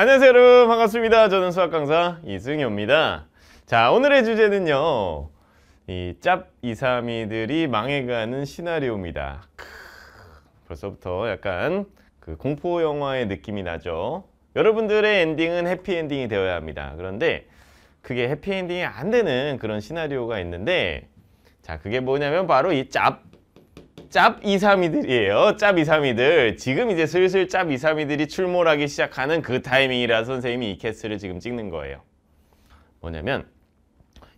안녕하세요 여러분 반갑습니다 저는 수학 강사 이승효입니다 자 오늘의 주제는요 이 짭이삼이들이 망해가는 시나리오입니다 크... 벌써부터 약간 그 공포 영화의 느낌이 나죠 여러분들의 엔딩은 해피엔딩이 되어야 합니다 그런데 그게 해피엔딩이 안 되는 그런 시나리오가 있는데 자 그게 뭐냐면 바로 이짭 짭이삼이들이에요짭이삼이들 지금 이제 슬슬 짭이삼이들이 출몰하기 시작하는 그 타이밍이라 선생님이 이 캐스를 지금 찍는 거예요. 뭐냐면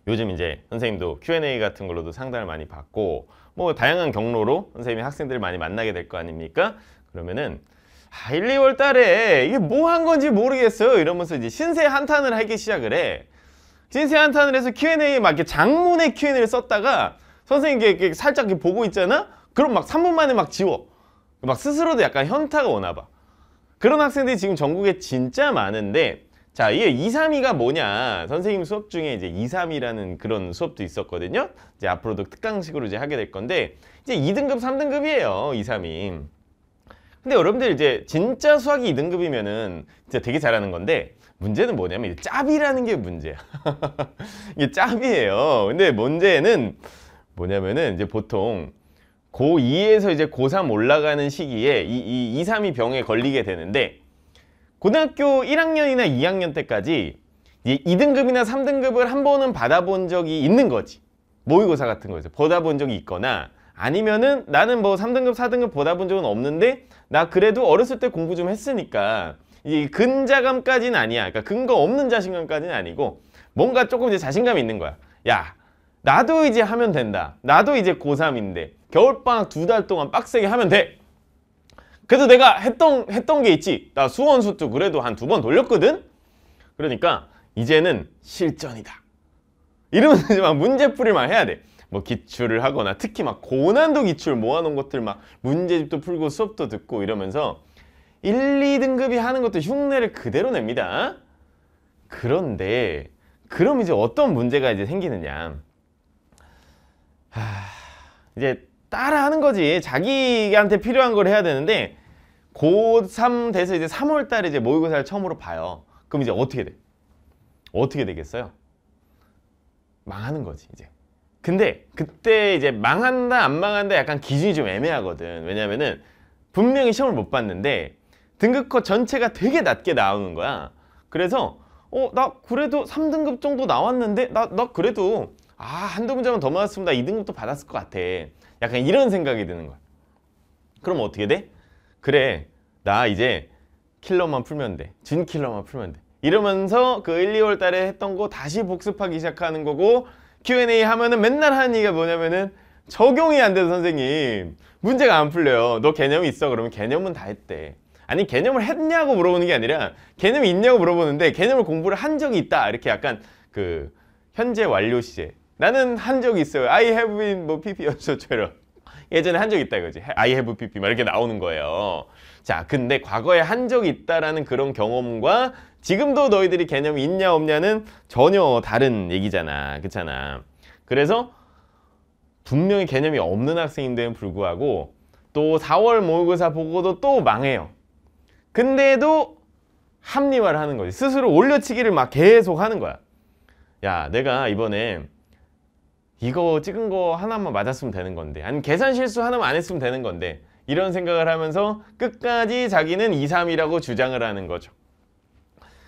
요즘 이제 선생님도 Q&A 같은 걸로도 상담을 많이 받고 뭐 다양한 경로로 선생님이 학생들을 많이 만나게 될 거 아닙니까? 그러면은 아, 1, 2월 달에 이게 뭐 한 건지 모르겠어요 이러면서 이제 신세 한탄을 하기 시작을 해 신세 한탄을 해서 Q&A 막 이렇게 장문의 Q&A를 썼다가 선생님 이렇게 살짝 이렇게 보고 있잖아? 그럼 막 3분 만에 막 지워. 막 스스로도 약간 현타가 오나 봐. 그런 학생들이 지금 전국에 진짜 많은데 자, 이게 2, 3이가 뭐냐. 선생님 수업 중에 이제 2, 3이라는 그런 수업도 있었거든요. 이제 앞으로도 특강식으로 이제 하게 될 건데 이제 2등급, 3등급이에요. 2, 3이. 근데 여러분들 이제 진짜 수학이 2등급이면은 진짜 되게 잘하는 건데 문제는 뭐냐면 짭이라는 게 문제야. 이게 짭이에요. 근데 문제는 뭐냐면은 이제 보통 고2에서 이제 고3 올라가는 시기에 이, 이 2, 3이 병에 걸리게 되는데 고등학교 1학년이나 2학년 때까지 이 2등급이나 3등급을 한 번은 받아본 적이 있는 거지 모의고사 같은 거에서 받아본 적이 있거나 아니면은 나는 뭐 3등급 4등급 받아본 적은 없는데 나 그래도 어렸을 때 공부 좀 했으니까 이 근자감까지는 아니야 그러니까 근거 없는 자신감까지는 아니고 뭔가 조금 이제 자신감이 있는 거야 야 나도 이제 하면 된다. 나도 이제 고3인데 겨울방학 두 달 동안 빡세게 하면 돼. 그래도 내가 했던, 했던 게 있지. 나 수원수투 그래도 한 두 번 돌렸거든? 그러니까 이제는 실전이다. 이러면 막 문제풀이만 해야 돼. 뭐 기출을 하거나 특히 막 고난도 기출 모아놓은 것들 막 문제집도 풀고 수업도 듣고 이러면서 1, 2등급이 하는 것도 흉내를 그대로 냅니다. 그런데 그럼 이제 어떤 문제가 이제 생기느냐. 하... 이제 따라하는 거지 자기한테 필요한 걸 해야 되는데 고3 돼서 이제 3월 달에 이제 모의고사를 처음으로 봐요 그럼 이제 어떻게 돼? 어떻게 되겠어요? 망하는 거지 이제 근데 그때 이제 망한다 안 망한다 약간 기준이 좀 애매하거든 왜냐면은 분명히 시험을 못 봤는데 등급컷 전체가 되게 낮게 나오는 거야 그래서 어 나 그래도 3등급 정도 나왔는데 나, 나 그래도 아 한두 문제만 더 맞았습니다. 2등급도 받았을 것 같아. 약간 이런 생각이 드는 거야. 그럼 어떻게 돼? 그래 나 이제 킬러만 풀면 돼. 준 킬러만 풀면 돼. 이러면서 그 1, 2월 달에 했던 거 다시 복습하기 시작하는 거고 Q&A 하면은 맨날 하는 얘기가 뭐냐면은 적용이 안 돼서 선생님 문제가 안 풀려요. 너 개념이 있어? 그러면 개념은 다 했대. 아니 개념을 했냐고 물어보는 게 아니라 개념이 있냐고 물어보는데 개념을 공부를 한 적이 있다. 이렇게 약간 그 현재 완료 시제 나는 한 적이 있어요. I have been 뭐 PP 연소처럼. 예전에 한 적 있다 이거지. I have PP 막 이렇게 나오는 거예요. 자, 근데 과거에 한 적이 있다라는 그런 경험과 지금도 너희들이 개념이 있냐 없냐는 전혀 다른 얘기잖아. 그렇잖아. 그래서 분명히 개념이 없는 학생인데도 불구하고 또 4월 모의고사 보고도 또 망해요. 근데도 합리화를 하는 거지. 스스로 올려치기를 막 계속 하는 거야. 야, 내가 이번에 이거 찍은 거 하나만 맞았으면 되는 건데 아니 계산 실수 하나만 안 했으면 되는 건데 이런 생각을 하면서 끝까지 자기는 2, 3이라고 주장을 하는 거죠.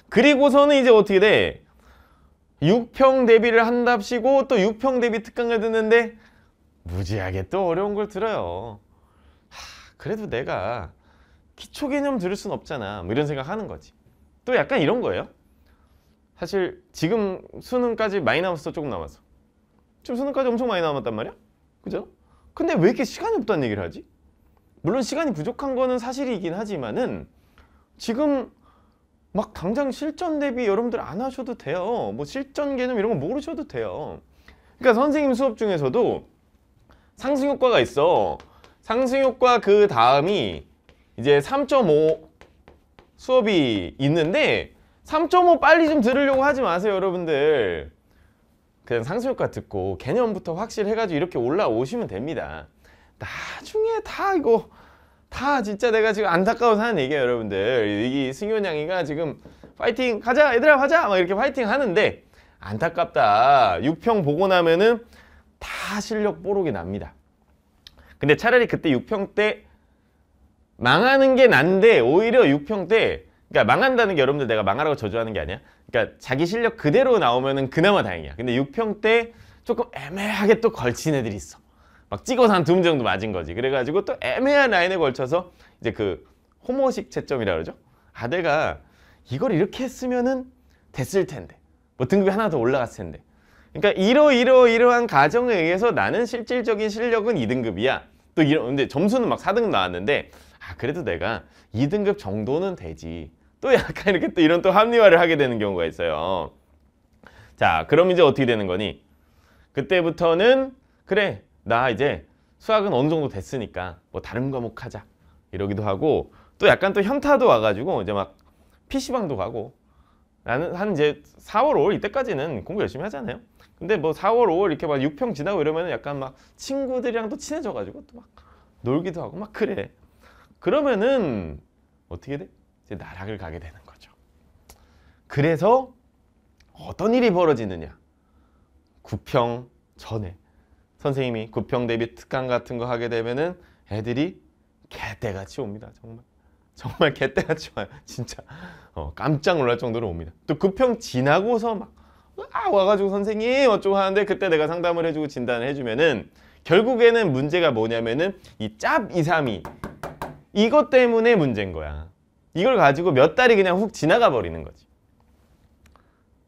그리고서는 이제 어떻게 돼? 6평 대비를 한답시고 또 6평 대비 특강을 듣는데 무지하게 또 어려운 걸 들어요. 하, 그래도 내가 기초 개념 들을 순 없잖아. 뭐 이런 생각 하는 거지. 또 약간 이런 거예요. 사실 지금 수능까지 마이너스어 조금 남았어. 지금 수능까지 엄청 많이 남았단 말이야? 그죠? 근데 왜 이렇게 시간이 없다는 얘기를 하지? 물론 시간이 부족한 거는 사실이긴 하지만은 지금 막 당장 실전 대비 여러분들 안 하셔도 돼요. 뭐 실전 개념 이런 거 모르셔도 돼요. 그러니까 선생님 수업 중에서도 상승효과가 있어. 상승효과 그 다음이 이제 3.5 수업이 있는데 3.5 빨리 좀 들으려고 하지 마세요 여러분들 그냥 상승효과 듣고 개념부터 확실해가지고 이렇게 올라오시면 됩니다 나중에 다 이거 다 진짜 내가 지금 안타까워서 하는 얘기예요 여러분들 이승윤 양이가 지금 파이팅 가자 얘들아 가자 막 이렇게 파이팅 하는데 안타깝다 6평 보고 나면은 다 실력 뽀록이 납니다 근데 차라리 그때 6평 때 망하는 게 난데 오히려 6평 때 그러니까 망한다는 게 여러분들 내가 망하라고 저주하는 게 아니야. 그러니까 자기 실력 그대로 나오면은 그나마 다행이야. 근데 6평 때 조금 애매하게 또 걸친 애들이 있어. 막 찍어서 한두문 정도 맞은 거지. 그래가지고 또 애매한 라인에 걸쳐서 이제 그 호모식 채점이라 그러죠. 아 내가 이걸 이렇게 했으면은 됐을 텐데. 뭐 등급이 하나 더 올라갔을 텐데. 그러니까 이러이러이러한 가정에 의해서 나는 실질적인 실력은 2등급이야. 또 이런 근데 점수는 막 4등급 나왔는데 아 그래도 내가 2등급 정도는 되지. 또 약간 이렇게 또 이런 또 합리화를 하게 되는 경우가 있어요. 자, 그럼 이제 어떻게 되는 거니? 그때부터는 그래, 나 이제 수학은 어느 정도 됐으니까 뭐 다른 과목 하자 이러기도 하고 또 약간 또 현타도 와가지고 이제 막 PC방도 가고 나는 한 이제 4월, 5월 이때까지는 공부 열심히 하잖아요. 근데 뭐 4월, 5월 이렇게 막 6평 지나고 이러면 약간 막 친구들이랑 또 친해져가지고 또 막 놀기도 하고 막 그래. 그러면은 어떻게 돼? 나락을 가게 되는 거죠. 그래서 어떤 일이 벌어지느냐? 구평 전에 선생님이 구평 대비 특강 같은 거 하게 되면은 애들이 개떼같이 옵니다. 정말 정말 개떼같이 와요. 진짜 어, 깜짝 놀랄 정도로 옵니다. 또 구평 지나고서 막 아, 와가지고 선생님 어쩌고 하는데 그때 내가 상담을 해주고 진단을 해주면은 결국에는 문제가 뭐냐면은 이짭 이삼이 이것 때문에 문제인 거야. 이걸 가지고 몇 달이 그냥 훅 지나가 버리는 거지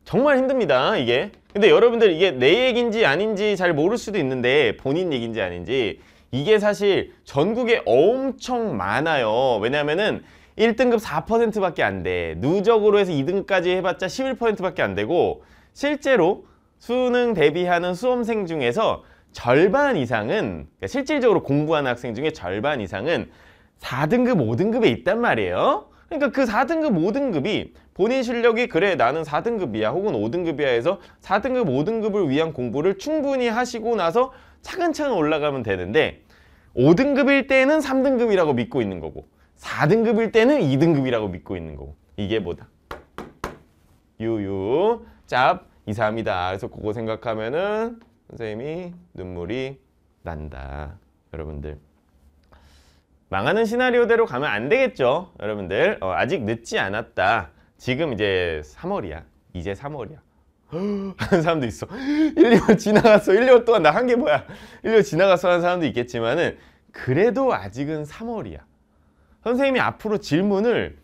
정말 힘듭니다 이게 근데 여러분들 이게 내 얘기인지 아닌지 잘 모를 수도 있는데 본인 얘기인지 아닌지 이게 사실 전국에 엄청 많아요 왜냐면은 1등급 4%밖에 안 돼 누적으로 해서 2등까지 해봤자 11%밖에 안 되고 실제로 수능 대비하는 수험생 중에서 절반 이상은 그러니까 실질적으로 공부하는 학생 중에 절반 이상은 4등급 5등급에 있단 말이에요 그러니까 그 4등급, 5등급이 본인 실력이 그래 나는 4등급이야 혹은 5등급이야 해서 4등급, 5등급을 위한 공부를 충분히 하시고 나서 차근차근 올라가면 되는데 5등급일 때는 3등급이라고 믿고 있는 거고 4등급일 때는 2등급이라고 믿고 있는 거고 이게 뭐다? 유유 짭이사합니다 그래서 그거 생각하면은 선생님이 눈물이 난다. 여러분들 망하는 시나리오대로 가면 안 되겠죠 여러분들 어, 아직 늦지 않았다 지금 이제 3월이야 이제 3월이야 하는 사람도 있어 1년 지나갔어 1년 동안 나 한 게 뭐야 1년 지나갔어 하는 사람도 있겠지만은 그래도 아직은 3월이야 선생님이 앞으로 질문을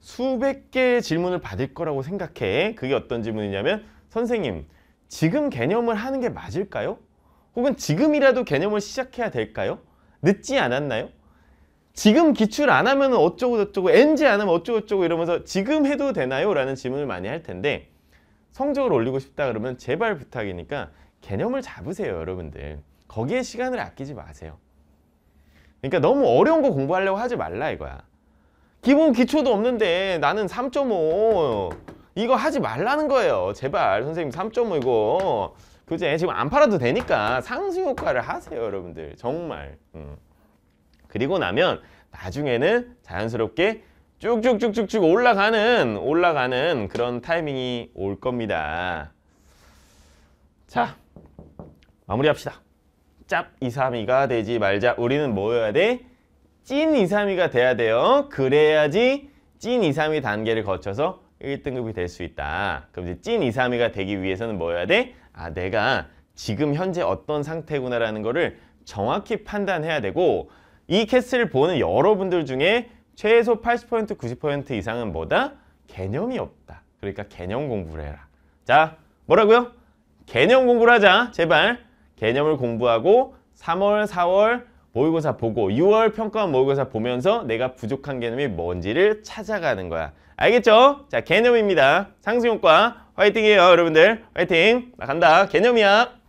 수백 개의 질문을 받을 거라고 생각해 그게 어떤 질문이냐면 선생님 지금 개념을 하는 게 맞을까요? 혹은 지금이라도 개념을 시작해야 될까요? 늦지 않았나요? 지금 기출 안 하면 어쩌고 저쩌고 NG 안 하면 어쩌고 저쩌고 이러면서 지금 해도 되나요? 라는 질문을 많이 할 텐데 성적을 올리고 싶다 그러면 제발 부탁이니까 개념을 잡으세요 여러분들 거기에 시간을 아끼지 마세요 그러니까 너무 어려운 거 공부하려고 하지 말라 이거야 기본 기초도 없는데 나는 3.5 이거 하지 말라는 거예요 제발 선생님 3.5 이거 교재 지금 안 팔아도 되니까 상승효과를 하세요 여러분들 정말 음. 그리고 나면 나중에는 자연스럽게 쭉쭉쭉쭉쭉 올라가는 올라가는 그런 타이밍이 올 겁니다. 자 마무리합시다. 짭이삼이가 되지 말자. 우리는 뭐여야 돼? 찐이삼이가 돼야 돼요. 그래야지 찐이삼이 단계를 거쳐서 1등급이 될 수 있다. 그럼 이제 찐이삼이가 되기 위해서는 뭐여야 돼? 아 내가 지금 현재 어떤 상태구나라는 거를 정확히 판단해야 되고 이 캐스를 보는 여러분들 중에 최소 80% 90% 이상은 뭐다? 개념이 없다. 그러니까 개념 공부를 해라. 자, 뭐라고요? 개념 공부를 하자. 제발. 개념을 공부하고 3월, 4월 모의고사 보고 6월 평가원 모의고사 보면서 내가 부족한 개념이 뭔지를 찾아가는 거야. 알겠죠? 자, 개념입니다. 상승효과 화이팅이에요, 여러분들. 화이팅! 나 간다. 개념이야.